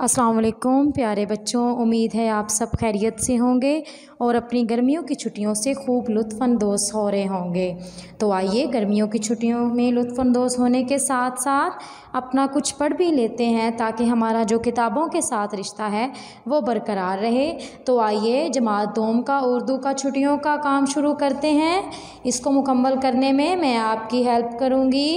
असलकुम प्यारे बच्चों उम्मीद है आप सब खैरियत से होंगे और अपनी गर्मियों की छुट्टियों से खूब लुत्फानंदोज हो रहे होंगे तो आइए गर्मियों की छुट्टियों में लुफानंदोज़ होने के साथ साथ अपना कुछ पढ़ भी लेते हैं ताकि हमारा जो किताबों के साथ रिश्ता है वो बरकरार रहे तो आइए जमात दोम का उर्दू का छुट्टियों का काम शुरू करते हैं इसको मुकम्मल करने में मैं आपकी हेल्प करूँगी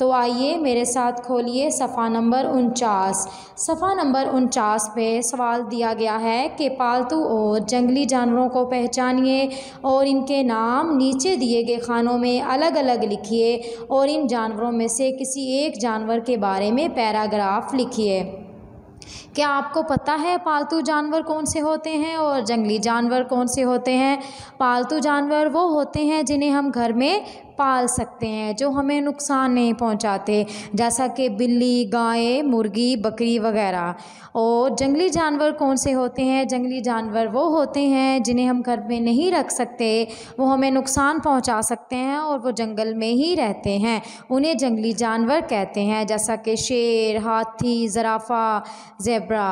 तो आइए मेरे साथ खोलिए सफ़ा नंबर उनचास सफ़ा नंबर नंबर उनचास पे सवाल दिया गया है कि पालतू और जंगली जानवरों को पहचानिए और इनके नाम नीचे दिए गए खानों में अलग अलग लिखिए और इन जानवरों में से किसी एक जानवर के बारे में पैराग्राफ लिखिए क्या आपको पता है पालतू जानवर कौन से होते हैं और जंगली जानवर कौन से होते हैं पालतू जानवर वो होते हैं जिन्हें हम घर में पाल सकते हैं जो हमें नुकसान नहीं पहुंचाते जैसा कि बिल्ली गाय मुर्गी बकरी वगैरह और जंगली जानवर कौन से होते हैं जंगली जानवर वो होते हैं जिन्हें हम घर में नहीं रख सकते वो हमें नुकसान पहुंचा सकते हैं और वो जंगल में ही रहते हैं उन्हें जंगली जानवर कहते हैं जैसा कि शेर हाथी ज़राफ़ा ज़ेब्रा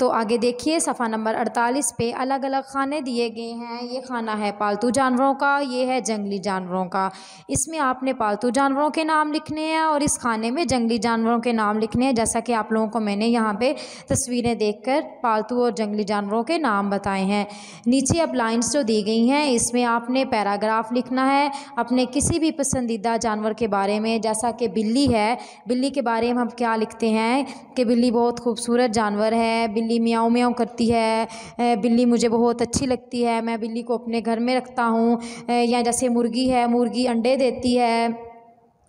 तो आगे देखिए सफ़ा नंबर 48 पे अलग अलग खाने दिए गए हैं ये खाना है पालतू जानवरों का ये है जंगली जानवरों का इसमें आपने पालतू जानवरों के नाम लिखने हैं और इस खाने में जंगली जानवरों के नाम लिखने हैं जैसा कि आप लोगों को मैंने यहाँ पे तस्वीरें देखकर पालतू और जंगली जानवरों के नाम बताए हैं नीचे अब लाइन्स जो दी गई हैं इसमें आपने पैराग्राफ लिखना है अपने किसी भी पसंदीदा जानवर के बारे में जैसा कि बिल्ली है बिल्ली के बारे में हम क्या लिखते हैं कि बिल्ली बहुत खूबसूरत जानवर है बिल्ली मियाऊँ म्याओ करती है बिल्ली मुझे बहुत अच्छी लगती है मैं बिल्ली को अपने घर में रखता हूँ या जैसे मुर्गी है मुर्गी अंडे देती है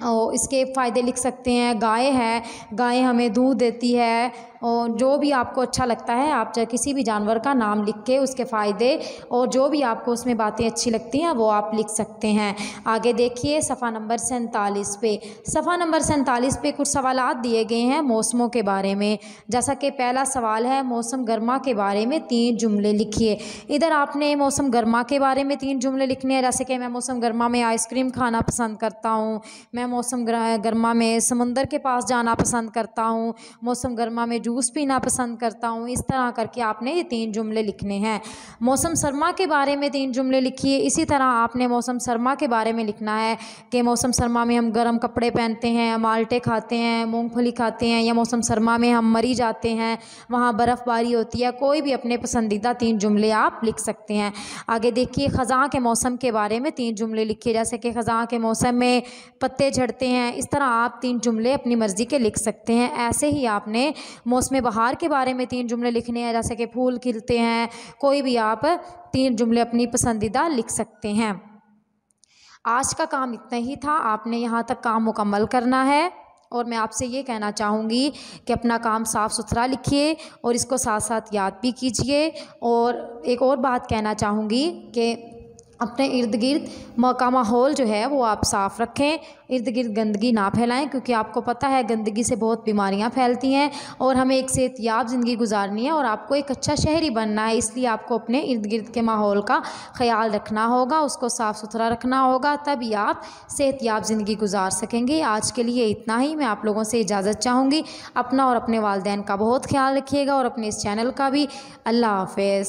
और इसके फ़ायदे लिख सकते हैं गाय है गाय हमें दूध देती है और जो भी आपको अच्छा लगता है आप चाहे किसी भी जानवर का नाम लिख के उसके फ़ायदे और जो भी आपको उसमें बातें अच्छी लगती हैं वो आप लिख सकते हैं आगे देखिए सफ़ा नंबर सैंतालीस पे सफ़ा नंबर सैंतालीस पे कुछ सवाल दिए गए हैं मौसमों के बारे में जैसा कि पहला सवाल है मौसम गर्मा के बारे में तीन जुमले लिखिए इधर आपने मौसम गर्मा के बारे में तीन जुमले लिखने हैं जैसे कि मैं मौसम गर्मा में आइसक्रीम खाना पसंद करता हूँ मैं मौसम गर्मा में समंदर के पास जाना पसंद करता हूँ मौसम गर्मा में जूस पीना पसंद करता हूँ इस तरह करके आपने ये तीन जुमले लिखने हैं मौसम सरमा के बारे में तीन जुमले लिखिए इसी तरह आपने मौसम सरमा के बारे में लिखना है कि मौसम सरमा में हम गर्म कपड़े पहनते हैं माल्टे खाते हैं मूँगफली खाते हैं या मौसम सरमा में हम मरी जाते हैं वहाँ बर्फ़बारी होती है कोई भी अपने पसंदीदा तीन जुमले आप लिख सकते हैं आगे देखिए ख़ज़ा के मौसम के बारे में तीन जुमले लिखिए जैसे कि ख़ज़ा के मौसम में पत्ते झड़ते हैं इस तरह आप तीन जुमले अपनी मर्ज़ी के लिख सकते हैं ऐसे ही आपने मौसम बहार के बारे में तीन जुमले लिखने हैं जैसे कि फूल खिलते हैं कोई भी आप तीन जुमले अपनी पसंदीदा लिख सकते हैं आज का काम इतना ही था आपने यहाँ तक काम मुकम्मल करना है और मैं आपसे ये कहना चाहूँगी कि अपना काम साफ़ सुथरा लिखिए और इसको साथ साथ याद भी कीजिए और एक और बात कहना चाहूँगी कि अपने इर्द गिर्द का माहौल जो है वो आप साफ़ रखें इर्द गिर्द गंदगी ना फैलाएं क्योंकि आपको पता है गंदगी से बहुत बीमारियां फैलती हैं और हमें एक सेहतियाब ज़िंदगी गुजारनी है और आपको एक अच्छा शहरी बनना है इसलिए आपको अपने इर्द गिर्द के माहौल का ख्याल रखना होगा उसको साफ़ सुथरा रखना होगा तभी आप सेहतियाब ज़िंदगी गुजार सकेंगे आज के लिए इतना ही मैं आप लोगों से इजाज़त चाहूँगी अपना और अपने वालदेन का बहुत ख्याल रखिएगा और अपने इस चैनल का भी अल्लाह हाफ